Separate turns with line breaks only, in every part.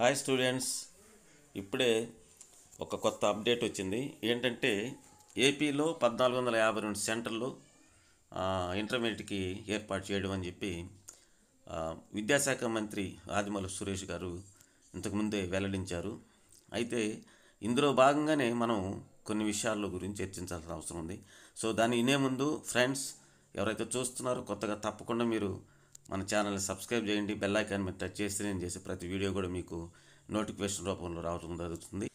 hi students ఇప్పుడే ఒక కొత్త అప్డేట్ వచ్చింది ఏంటంటే ఏపీలో పద్నాలుగు వందల యాభై రెండు సెంటర్లు ఇంటర్మీడియట్కి ఏర్పాటు చేయడం అని చెప్పి విద్యాశాఖ మంత్రి ఆదిమల సురేష్ గారు ఇంతకుముందే వెల్లడించారు అయితే ఇందులో భాగంగానే మనం కొన్ని విషయాల గురించి చర్చించాల్సిన అవసరం ఉంది సో దాన్ని ఇనే ముందు ఫ్రెండ్స్ ఎవరైతే చూస్తున్నారో కొత్తగా తప్పకుండా మీరు మన ఛానల్ని సబ్స్క్రైబ్ చేయండి బెల్లైకాన్ మీద టచ్ చేస్తే నేను చేసే ప్రతి వీడియో కూడా మీకు నోటిఫికేషన్ రూపంలో రావడం జరుగుతుంది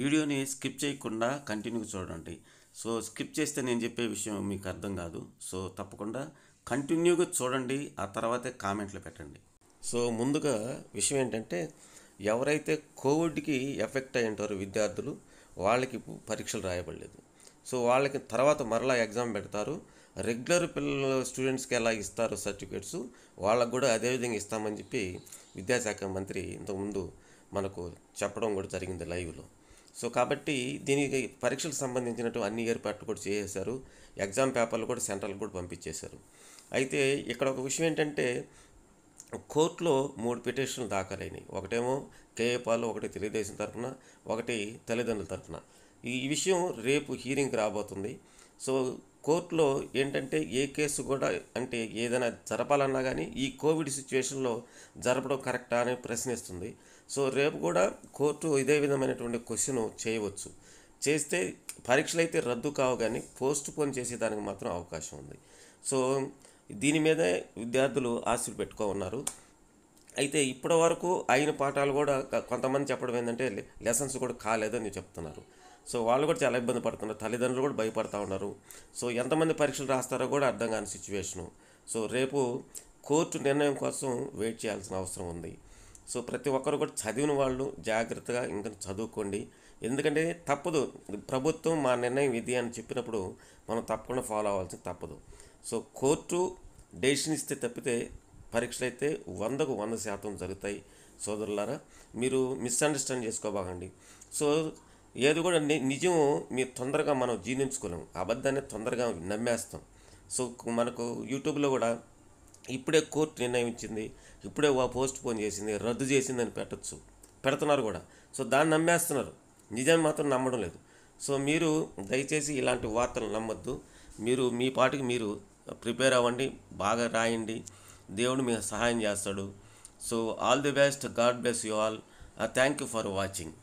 వీడియోని స్కిప్ చేయకుండా కంటిన్యూ చూడండి సో స్కిప్ చేస్తే నేను చెప్పే విషయం మీకు అర్థం కాదు సో తప్పకుండా కంటిన్యూగా చూడండి ఆ తర్వాతే కామెంట్లు పెట్టండి సో ముందుగా విషయం ఏంటంటే ఎవరైతే కోవిడ్కి ఎఫెక్ట్ అయి ఉంటారో విద్యార్థులు వాళ్ళకి పరీక్షలు రాయబడలేదు సో వాళ్ళకి తర్వాత మరలా ఎగ్జామ్ పెడతారు రెగ్యులర్ పిల్లల స్టూడెంట్స్కి ఎలా ఇస్తారో సర్టిఫికేట్స్ వాళ్ళకు కూడా అదేవిధంగా ఇస్తామని చెప్పి విద్యాశాఖ మంత్రి ఇంతకుముందు మనకు చెప్పడం కూడా జరిగింది లైవ్లో సో కాబట్టి దీనికి పరీక్షలకు సంబంధించినట్టు అన్ని ఏర్పాట్లు కూడా చేసేశారు ఎగ్జామ్ పేపర్లు కూడా సెంట్రల్ కూడా పంపించేశారు అయితే ఇక్కడ ఒక విషయం ఏంటంటే కోర్టులో మూడు పిటిషన్లు దాఖలైనవి ఒకటేమో కేఏపాలు ఒకటి తెలుగుదేశం తరఫున ఒకటి తల్లిదండ్రుల తరఫున ఈ విషయం రేపు హీరింగ్ రాబోతుంది సో కోర్టులో ఏంటంటే ఏ కేసు కూడా అంటే ఏదైనా జరపాలన్నా కానీ ఈ కోవిడ్ సిచ్యువేషన్లో జరపడం కరెక్టా అని ప్రశ్నిస్తుంది సో రేపు కూడా కోర్టు ఇదే విధమైనటువంటి క్వశ్చన్ చేయవచ్చు చేస్తే పరీక్షలు అయితే రద్దు కావు కానీ పోస్ట్ పోన్ చేసేదానికి మాత్రం అవకాశం ఉంది సో దీని మీదే విద్యార్థులు ఆశలు పెట్టుకో ఉన్నారు అయితే ఇప్పటి వరకు అయిన పాఠాలు కూడా కొంతమంది చెప్పడం ఏంటంటే లెసన్స్ కూడా కాలేదని చెప్తున్నారు సో వాళ్ళు కూడా చాలా ఇబ్బంది పడుతున్నారు తల్లిదండ్రులు కూడా భయపడతా ఉన్నారు సో ఎంతమంది పరీక్షలు రాస్తారో కూడా అర్థం కాని సిచ్యువేషను సో రేపు కోర్టు నిర్ణయం కోసం వెయిట్ చేయాల్సిన అవసరం ఉంది సో ప్రతి ఒక్కరు కూడా చదివిన వాళ్ళు జాగ్రత్తగా ఇంకా చదువుకోండి ఎందుకంటే తప్పదు ప్రభుత్వం మా నిర్ణయం ఇది అని చెప్పినప్పుడు మనం తప్పకుండా ఫాలో అవ్వాల్సి తప్పదు సో కోర్టు డెసిషన్ ఇస్తే తప్పితే పరీక్షలు అయితే వందకు వంద శాతం జరుగుతాయి సోదరులారా మీరు మిస్అండర్స్టాండ్ చేసుకోబాగండి సో ఏది కూడా నిజం మీరు తొందరగా మనం జీర్ణించుకోలేము అబద్ధాన్ని తొందరగా నమ్మేస్తాం సో మనకు యూట్యూబ్లో కూడా ఇప్పుడే కోర్టు నిర్ణయించింది ఇప్పుడే పోస్ట్ పోన్ చేసింది రద్దు చేసింది అని పెట్టచ్చు పెడుతున్నారు కూడా సో దాన్ని నమ్మేస్తున్నారు నిజాన్ని మాత్రం నమ్మడం లేదు సో మీరు దయచేసి ఇలాంటి వార్తలు నమ్మొద్దు మీరు మీ పాటికి మీరు ప్రిపేర్ అవ్వండి బాగా రాయండి దేవుడు మీకు సహాయం చేస్తాడు so all the best god bless you all thank you for watching